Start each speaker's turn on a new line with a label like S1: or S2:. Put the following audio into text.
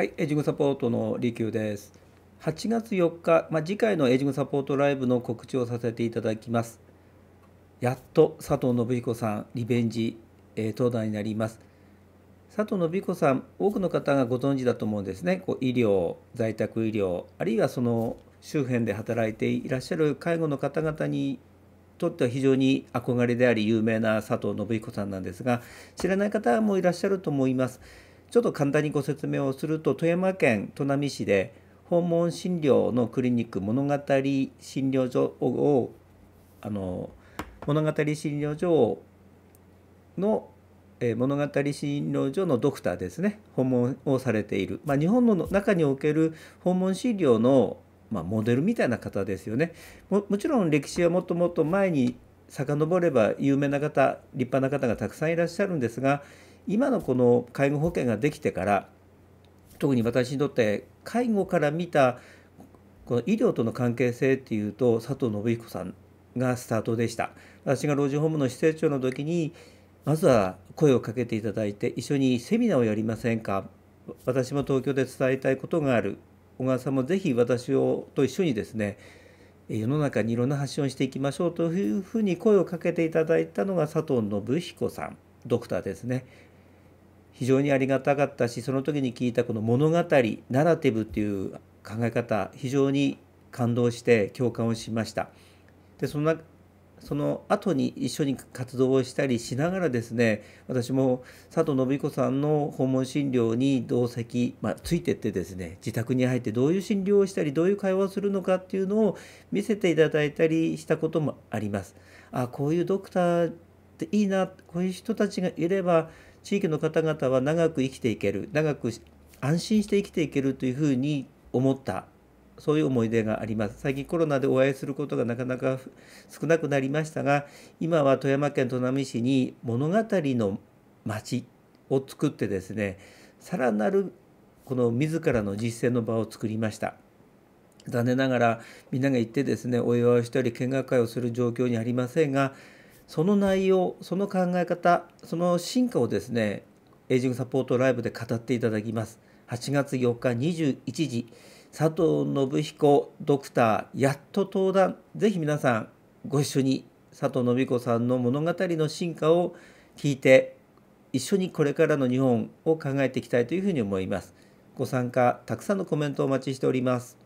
S1: はい、エイジングサポートの利休です。8月4日、まあ、次回のエイジングサポートライブの告知をさせていただきます。やっと佐藤信彦さん、リベンジ、えー、登壇になります。佐藤信彦さん、多くの方がご存知だと思うんですね。こう医療、在宅医療、あるいはその周辺で働いていらっしゃる介護の方々にとっては非常に憧れであり有名な佐藤信彦さんなんですが、知らない方もいらっしゃると思います。ちょっと簡単にご説明をすると富山県砺波市で訪問診療のクリニック物語診療所をあの物語診療所の、え物語診療所のドクターですね訪問をされている、まあ、日本の中における訪問診療の、まあ、モデルみたいな方ですよねもちろん歴史はもっともっと前に遡れば有名な方立派な方がたくさんいらっしゃるんですが今のこの介護保険ができてから特に私にとって介護から見たこの医療との関係性っていうと佐藤信彦さんがスタートでした私が老人ホームの施設長の時にまずは声をかけていただいて一緒にセミナーをやりませんか私も東京で伝えたいことがある小川さんもぜひ私をと一緒にですね世の中にいろんな発信をしていきましょうというふうに声をかけていただいたのが佐藤信彦さんドクターですね非常にありがたかったしその時に聞いたこの物語ナラティブっていう考え方非常に感動して共感をしましたでそのその後に一緒に活動をしたりしながらですね私も佐藤信彦さんの訪問診療に同席、まあ、ついてってですね自宅に入ってどういう診療をしたりどういう会話をするのかっていうのを見せていただいたりしたこともあります。あこういうドクターっていいなこういう人たちがいれば地域の方々は長く生きていける長く安心して生きていけるというふうに思ったそういう思い出があります最近コロナでお会いすることがなかなか少なくなりましたが今は富山県砺波市に物語の町を作ってですねさらなるこの自らの実践の場を作りました残念ながらみんなが行ってですねお祝いをしたり見学会をする状況にありませんがその内容その考え方その進化をですねエイジングサポートライブで語っていただきます8月4日21時佐藤信彦ドクターやっと登壇ぜひ皆さんご一緒に佐藤信彦さんの物語の進化を聞いて一緒にこれからの日本を考えていきたいというふうに思いますご参加たくさんのコメントをお待ちしております